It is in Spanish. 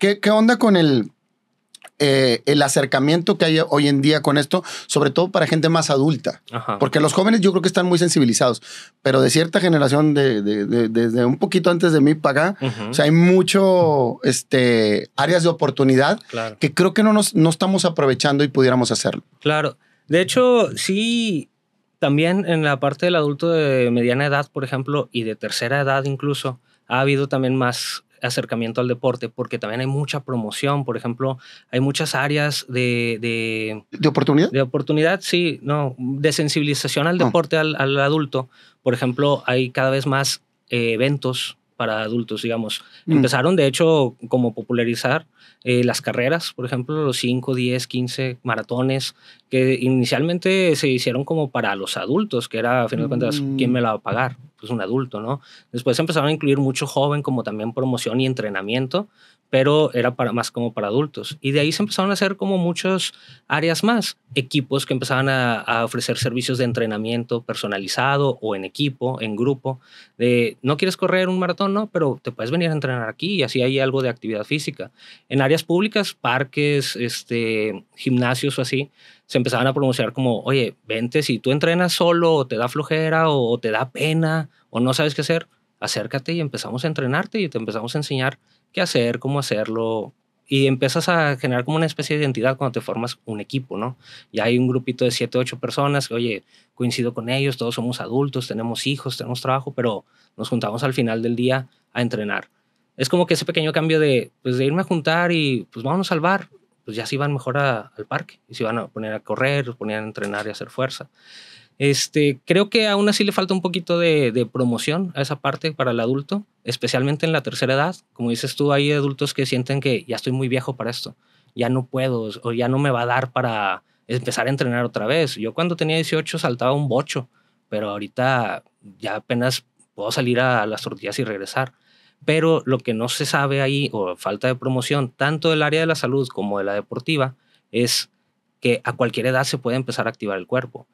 ¿Qué, onda con el, eh, el acercamiento que hay hoy en día con esto, sobre todo para gente más adulta. Porque los jóvenes yo creo que están muy sensibilizados, pero de cierta generación, desde un poquito antes de mí para acá, hay mucho este, áreas de oportunidad que creo que no, nos, no estamos aprovechando y pudiéramos hacerlo. Claro. De hecho, sí, también en la parte del adulto de mediana edad, por ejemplo, y de tercera edad incluso, ha habido también más acercamiento al deporte, porque también hay mucha promoción, por ejemplo, hay muchas áreas de... ¿De, oportunidad? De oportunidad, sí, no, de sensibilización al ah. deporte, al, adulto. Por ejemplo, hay cada vez más eh, eventos para adultos, digamos. Mm. Empezaron, de hecho, como popularizar eh, las carreras, por ejemplo, los 5, 10, 15 maratones, que inicialmente se hicieron como para los adultos, que era, a fin de cuentas, mm. ¿quién me la va a pagar? Pues un adulto, ¿no? Después empezaron a incluir mucho joven, como también promoción y entrenamiento, pero era para, más como para adultos. Y de ahí se empezaron a hacer como muchas áreas más, equipos que empezaban a, a, ofrecer servicios de entrenamiento personalizado o en equipo, en grupo, de no quieres correr un maratón, no, pero te puedes venir a entrenar aquí y así hay algo de actividad física. En áreas públicas, parques, este, gimnasios o así, se empezaban a pronunciar como, oye, vente, si tú entrenas solo o te da flojera o te da pena o no sabes qué hacer, acércate y empezamos a entrenarte y te empezamos a enseñar qué hacer, cómo hacerlo, y empiezas a generar como una especie de identidad cuando te formas un equipo, ¿no? Ya hay un grupito de siete, ocho personas que, oye, coincido con ellos, todos somos adultos, tenemos hijos, tenemos trabajo, pero nos juntamos al final del día a entrenar. Es como que ese pequeño cambio de, pues, de irme a juntar y, pues, vamos a salvar, pues ya se iban mejor al parque y se iban a poner a correr, ponían a entrenar y a hacer fuerza. Este, creo que aún así le falta un poquito de, promoción a esa parte para el adulto, especialmente en la tercera edad. Como dices tú, hay adultos que sienten que ya estoy muy viejo para esto, ya no puedo o ya no me va a dar para empezar a entrenar otra vez. Yo cuando tenía 18 saltaba un bocho, pero ahorita ya apenas puedo salir a las tortillas y regresar. Pero lo que no se sabe ahí, o falta de promoción, tanto del área de la salud como de la deportiva, es que a cualquier edad se puede empezar a activar el cuerpo